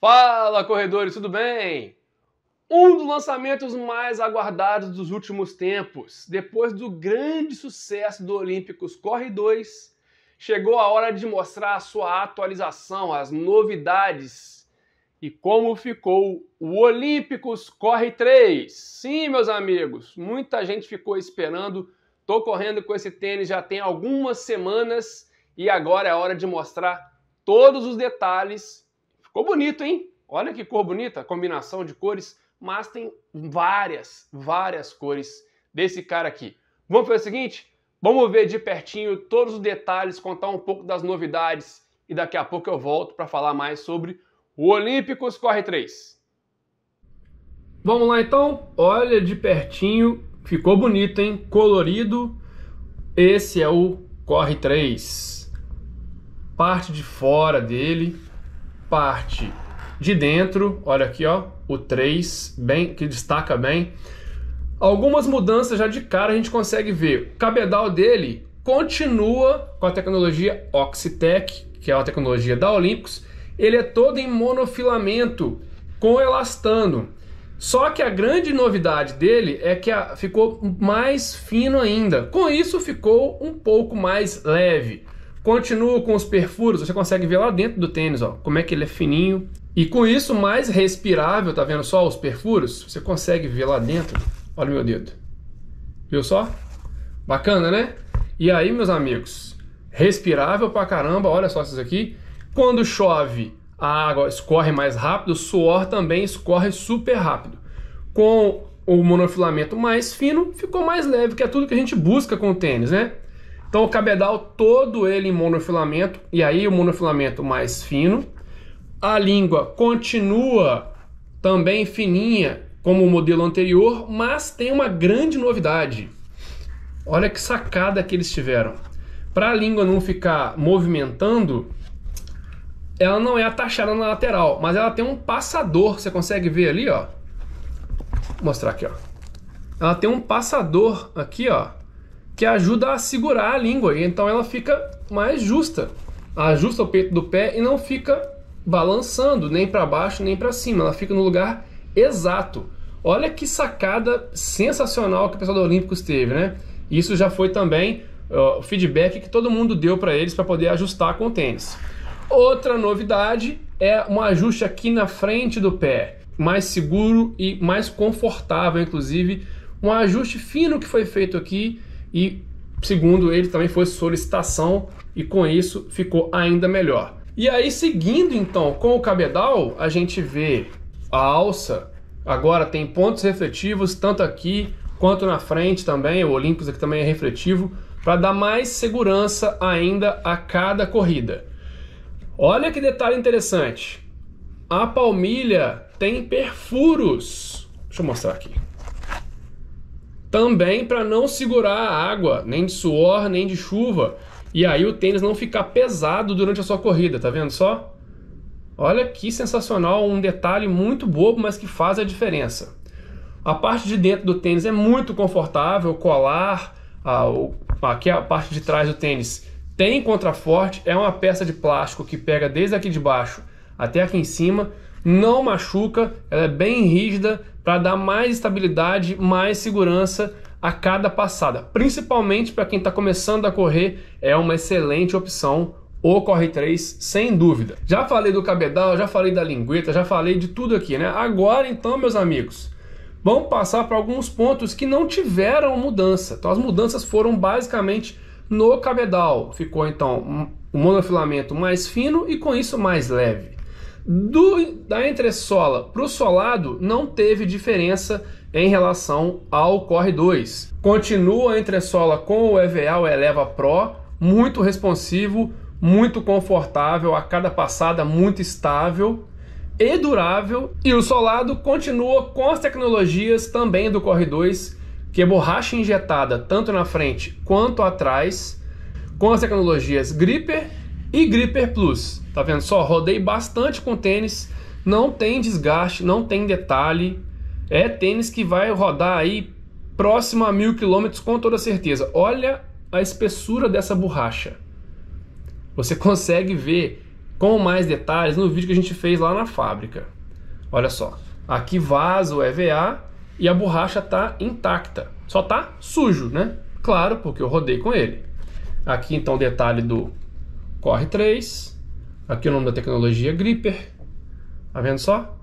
Fala corredores, tudo bem? Um dos lançamentos mais aguardados dos últimos tempos, depois do grande sucesso do Olímpicos Corre 2, chegou a hora de mostrar a sua atualização, as novidades e como ficou o Olímpicos Corre 3. Sim, meus amigos, muita gente ficou esperando. Tô correndo com esse tênis já tem algumas semanas e agora é hora de mostrar todos os detalhes Ficou bonito, hein? Olha que cor bonita, combinação de cores, mas tem várias, várias cores desse cara aqui. Vamos fazer o seguinte? Vamos ver de pertinho todos os detalhes, contar um pouco das novidades e daqui a pouco eu volto para falar mais sobre o Olímpicos Corre 3. Vamos lá então? Olha de pertinho, ficou bonito, hein? Colorido. Esse é o Corre 3. Parte de fora dele, parte de dentro, olha aqui, ó, o 3, bem, que destaca bem. Algumas mudanças já de cara a gente consegue ver. O cabedal dele continua com a tecnologia Oxitec, que é uma tecnologia da Olympus. Ele é todo em monofilamento com elastano. Só que a grande novidade dele é que ficou mais fino ainda. Com isso ficou um pouco mais leve. Continuo com os perfuros, você consegue ver lá dentro do tênis, ó, como é que ele é fininho. E com isso, mais respirável, tá vendo só os perfuros? Você consegue ver lá dentro. Olha o meu dedo. Viu só? Bacana, né? E aí, meus amigos, respirável pra caramba, olha só isso aqui. Quando chove, a água escorre mais rápido, o suor também escorre super rápido. Com o monofilamento mais fino, ficou mais leve, que é tudo que a gente busca com o tênis, né? Então o cabedal todo ele em monofilamento, e aí o monofilamento mais fino. A língua continua também fininha, como o modelo anterior, mas tem uma grande novidade. Olha que sacada que eles tiveram. Para a língua não ficar movimentando, ela não é atachada na lateral, mas ela tem um passador. Você consegue ver ali, ó? Vou mostrar aqui, ó. Ela tem um passador aqui, ó que ajuda a segurar a língua, e então ela fica mais justa. Ajusta o peito do pé e não fica balançando nem para baixo nem para cima, ela fica no lugar exato. Olha que sacada sensacional que o pessoal do Olímpicos teve, né? Isso já foi também o feedback que todo mundo deu para eles para poder ajustar com o tênis. Outra novidade é um ajuste aqui na frente do pé, mais seguro e mais confortável, inclusive. Um ajuste fino que foi feito aqui e, segundo ele, também foi solicitação e com isso ficou ainda melhor. E aí, seguindo então com o cabedal, a gente vê a alça agora tem pontos refletivos tanto aqui quanto na frente também, o Olympus aqui também é refletivo, para dar mais segurança ainda a cada corrida. Olha que detalhe interessante. A palmilha tem perfuros. Deixa eu mostrar aqui. Também para não segurar a água, nem de suor, nem de chuva. E aí o tênis não ficar pesado durante a sua corrida, tá vendo só? Olha que sensacional, um detalhe muito bobo, mas que faz a diferença. A parte de dentro do tênis é muito confortável, o colar, a, aqui a parte de trás do tênis tem contraforte, é uma peça de plástico que pega desde aqui de baixo até aqui em cima, não machuca, ela é bem rígida, para dar mais estabilidade, mais segurança a cada passada. Principalmente para quem está começando a correr, é uma excelente opção o Corre 3, sem dúvida. Já falei do cabedal, já falei da lingueta, já falei de tudo aqui, né? Agora então, meus amigos, vamos passar para alguns pontos que não tiveram mudança. Então as mudanças foram basicamente no cabedal. Ficou então o um monofilamento mais fino e com isso mais leve. Do, da entressola para o solado não teve diferença em relação ao Corre 2. Continua a entressola com o EVA, o Eleva Pro, muito responsivo, muito confortável, a cada passada muito estável e durável. E o solado continua com as tecnologias também do Corre 2, que é borracha injetada tanto na frente quanto atrás, com as tecnologias Gripper e Gripper Plus, tá vendo só? Rodei bastante com tênis, não tem desgaste, não tem detalhe. É tênis que vai rodar aí próximo a mil quilômetros com toda certeza. Olha a espessura dessa borracha. Você consegue ver com mais detalhes no vídeo que a gente fez lá na fábrica. Olha só, aqui vaza é o EVA e a borracha tá intacta, só tá sujo, né? Claro, porque eu rodei com ele. Aqui então o detalhe do corre 3. Aqui é o nome da tecnologia Gripper. Tá vendo só?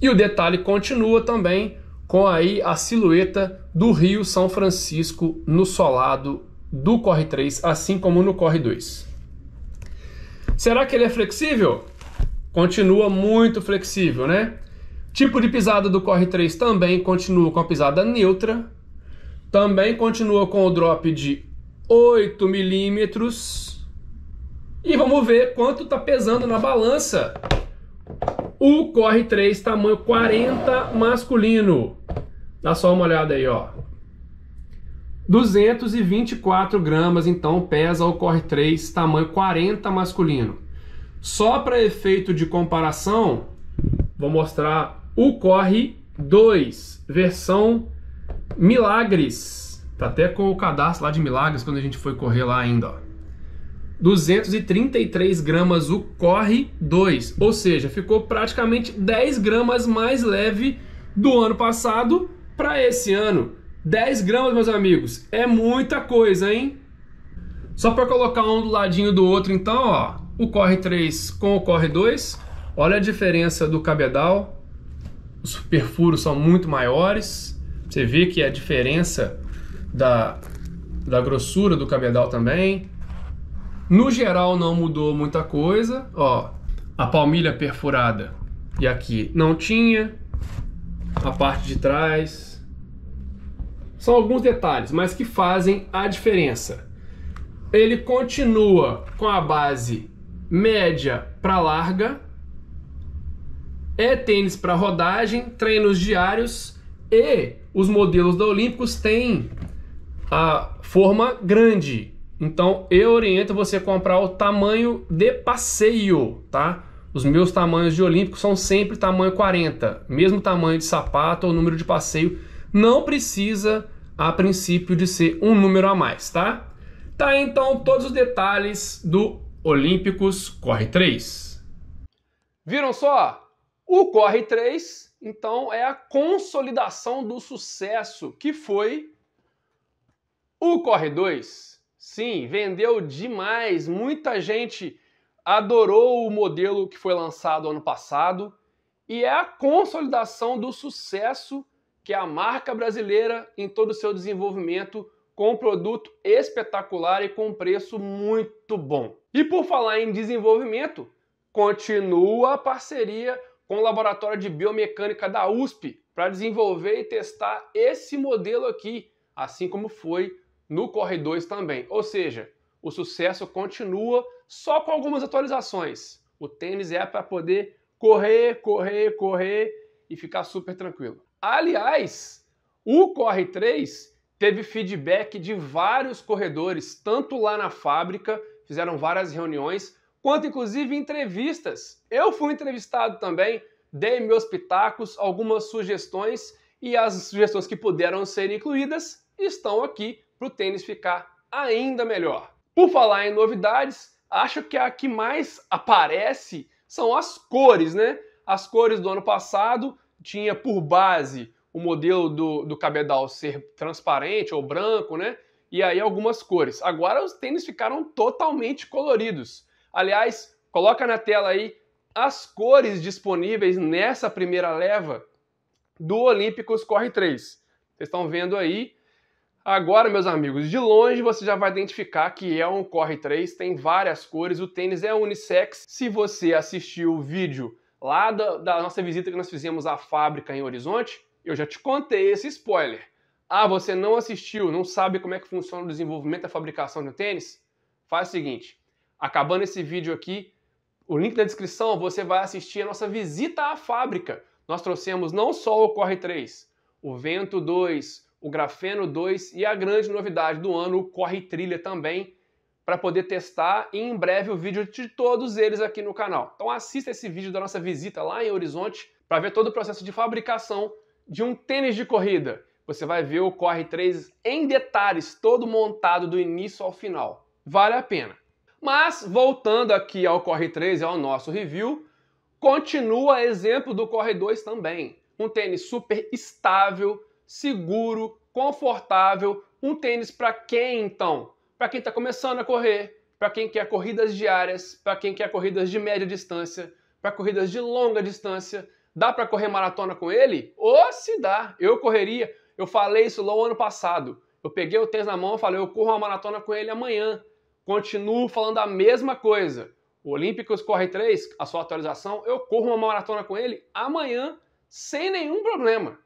E o detalhe continua também com aí a silhueta do Rio São Francisco no solado do Corre 3, assim como no Corre 2. Será que ele é flexível? Continua muito flexível, né? Tipo de pisada do Corre 3 também continua com a pisada neutra. Também continua com o drop de 8 milímetros e vamos ver quanto está pesando na balança. O corre 3, tamanho 40, masculino. Dá só uma olhada aí, ó. 224 gramas, então pesa o corre 3, tamanho 40, masculino. Só para efeito de comparação, vou mostrar o corre 2, versão Milagres. Tá até com o cadastro lá de Milagres quando a gente foi correr lá ainda, ó. 233 gramas o Corre 2, ou seja, ficou praticamente 10 gramas mais leve do ano passado para esse ano. 10 gramas, meus amigos, é muita coisa, hein? Só para colocar um do ladinho do outro, então, ó, o Corre 3 com o Corre 2, olha a diferença do cabedal, os perfuros são muito maiores, você vê que é a diferença da, da grossura do cabedal também, no geral não mudou muita coisa, ó, a palmilha perfurada e aqui não tinha, a parte de trás. São alguns detalhes, mas que fazem a diferença. Ele continua com a base média para larga, é tênis para rodagem, treinos diários e os modelos da Olímpicos têm a forma grande, então eu oriento você a comprar o tamanho de passeio, tá? Os meus tamanhos de olímpico são sempre tamanho 40, mesmo tamanho de sapato ou número de passeio. Não precisa, a princípio, de ser um número a mais, tá? Tá aí, então todos os detalhes do Olímpicos Corre 3. Viram só? O Corre 3, então, é a consolidação do sucesso que foi o Corre 2. Sim, vendeu demais. Muita gente adorou o modelo que foi lançado ano passado e é a consolidação do sucesso que a marca brasileira em todo o seu desenvolvimento com um produto espetacular e com um preço muito bom. E por falar em desenvolvimento, continua a parceria com o Laboratório de Biomecânica da USP para desenvolver e testar esse modelo aqui, assim como foi no corre 2 também. Ou seja, o sucesso continua só com algumas atualizações. O tênis é para poder correr, correr, correr e ficar super tranquilo. Aliás, o Corre 3 teve feedback de vários corredores, tanto lá na fábrica, fizeram várias reuniões, quanto inclusive entrevistas. Eu fui entrevistado também, dei meus pitacos, algumas sugestões e as sugestões que puderam ser incluídas estão aqui para o tênis ficar ainda melhor. Por falar em novidades, acho que a que mais aparece são as cores, né? As cores do ano passado tinha por base o modelo do, do cabedal ser transparente ou branco, né? E aí algumas cores. Agora os tênis ficaram totalmente coloridos. Aliás, coloca na tela aí as cores disponíveis nessa primeira leva do Olímpicos Corre 3. Vocês estão vendo aí Agora, meus amigos, de longe você já vai identificar que é um Corre 3, tem várias cores, o tênis é unissex. Se você assistiu o vídeo lá da, da nossa visita que nós fizemos à fábrica em Horizonte, eu já te contei esse spoiler. Ah, você não assistiu, não sabe como é que funciona o desenvolvimento e a fabricação de um tênis? Faz o seguinte, acabando esse vídeo aqui, o link na descrição, você vai assistir a nossa visita à fábrica. Nós trouxemos não só o Corre 3, o Vento 2, o Grafeno 2 e a grande novidade do ano, o Corre Trilha também, para poder testar e em breve o vídeo de todos eles aqui no canal. Então assista esse vídeo da nossa visita lá em Horizonte para ver todo o processo de fabricação de um tênis de corrida. Você vai ver o Corre 3 em detalhes, todo montado do início ao final. Vale a pena. Mas voltando aqui ao Corre 3 e ao nosso review, continua exemplo do Corre 2 também. Um tênis super estável, seguro, confortável, um tênis para quem então? Para quem está começando a correr, para quem quer corridas diárias, para quem quer corridas de média distância, para corridas de longa distância. Dá para correr maratona com ele? Ou se dá, eu correria. Eu falei isso lá o ano passado. Eu peguei o tênis na mão e falei, eu corro uma maratona com ele amanhã. Continuo falando a mesma coisa. O Olímpicos Corre 3, a sua atualização, eu corro uma maratona com ele amanhã sem nenhum problema.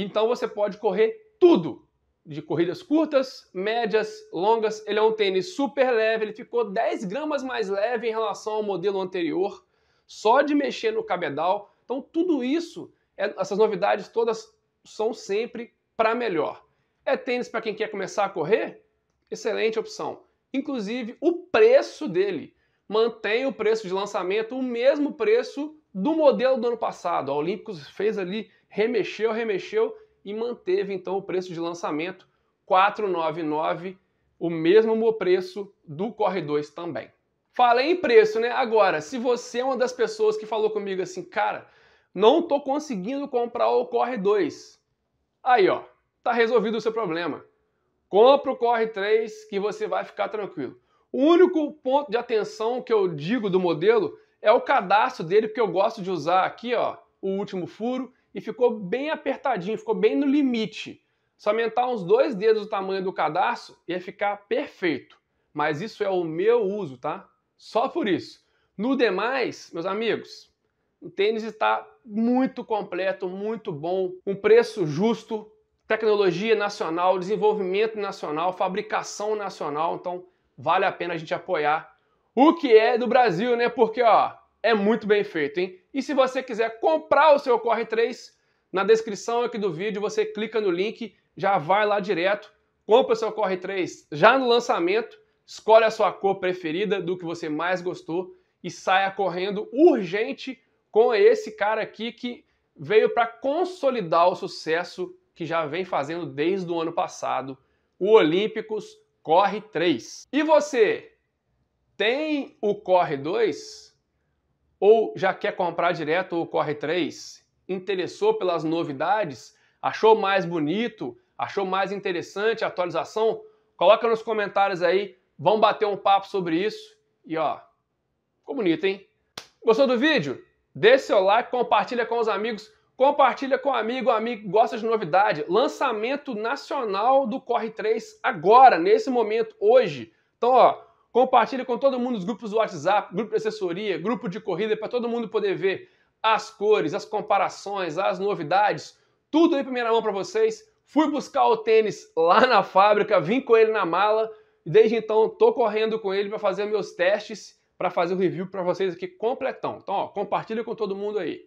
Então você pode correr tudo, de corridas curtas, médias, longas. Ele é um tênis super leve, ele ficou 10 gramas mais leve em relação ao modelo anterior, só de mexer no cabedal. Então tudo isso, é, essas novidades todas são sempre para melhor. É tênis para quem quer começar a correr? Excelente opção. Inclusive, o preço dele mantém o preço de lançamento, o mesmo preço do modelo do ano passado. A Olímpicos fez ali remexeu, remexeu e manteve então o preço de lançamento 499, o mesmo preço do Corre 2 também. Falei em preço, né? Agora, se você é uma das pessoas que falou comigo assim, cara, não tô conseguindo comprar o Corre 2. Aí, ó, tá resolvido o seu problema. Compra o Corre 3 que você vai ficar tranquilo. O único ponto de atenção que eu digo do modelo é o cadastro dele, porque eu gosto de usar aqui, ó, o último furo e ficou bem apertadinho, ficou bem no limite. Só aumentar uns dois dedos o tamanho do cadarço, ia ficar perfeito. Mas isso é o meu uso, tá? Só por isso. No demais, meus amigos, o tênis está muito completo, muito bom, um preço justo, tecnologia nacional, desenvolvimento nacional, fabricação nacional, então vale a pena a gente apoiar o que é do Brasil, né? Porque ó, é muito bem feito, hein? E se você quiser comprar o seu Corre 3, na descrição aqui do vídeo você clica no link, já vai lá direto, compra o seu Corre 3 já no lançamento, escolhe a sua cor preferida do que você mais gostou e saia correndo urgente com esse cara aqui que veio para consolidar o sucesso que já vem fazendo desde o ano passado, o Olímpicos Corre 3. E você tem o Corre 2? ou já quer comprar direto o Corre 3? Interessou pelas novidades? Achou mais bonito? Achou mais interessante a atualização? Coloca nos comentários aí, vamos bater um papo sobre isso. E ó, ficou bonito, hein? Gostou do vídeo? Deixe seu like, compartilha com os amigos, compartilha com um amigo, um amigo que gosta de novidade. Lançamento nacional do Corre 3 agora, nesse momento, hoje. Então, ó, Compartilhe com todo mundo os grupos do WhatsApp, grupo de assessoria, grupo de corrida, para todo mundo poder ver as cores, as comparações, as novidades, tudo em primeira mão para vocês. Fui buscar o tênis lá na fábrica, vim com ele na mala e desde então estou correndo com ele para fazer meus testes, para fazer o review para vocês aqui completão. Então, ó, compartilha com todo mundo aí.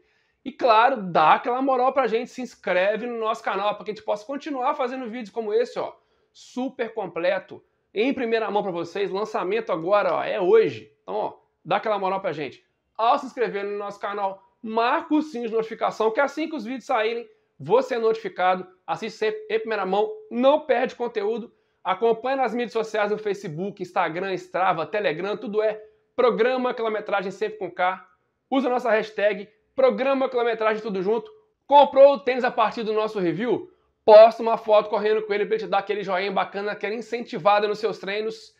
E claro, dá aquela moral para a gente, se inscreve no nosso canal para que a gente possa continuar fazendo vídeos como esse, ó, super completo em primeira mão para vocês. Lançamento agora, ó, é hoje. Então, ó, dá aquela moral pra gente. Ao se inscrever no nosso canal, marca o sininho de notificação, que assim que os vídeos saírem, você é notificado, assiste sempre em primeira mão, não perde conteúdo. Acompanhe nas mídias sociais no Facebook, Instagram, Strava, Telegram, tudo é Programa Quilometragem Sempre com K. Usa a nossa hashtag Programa Quilometragem Tudo Junto. Comprou o tênis a partir do nosso review? posta uma foto correndo com ele para te dar aquele joinha bacana, aquela incentivada nos seus treinos.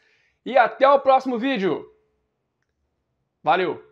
E até o próximo vídeo. Valeu!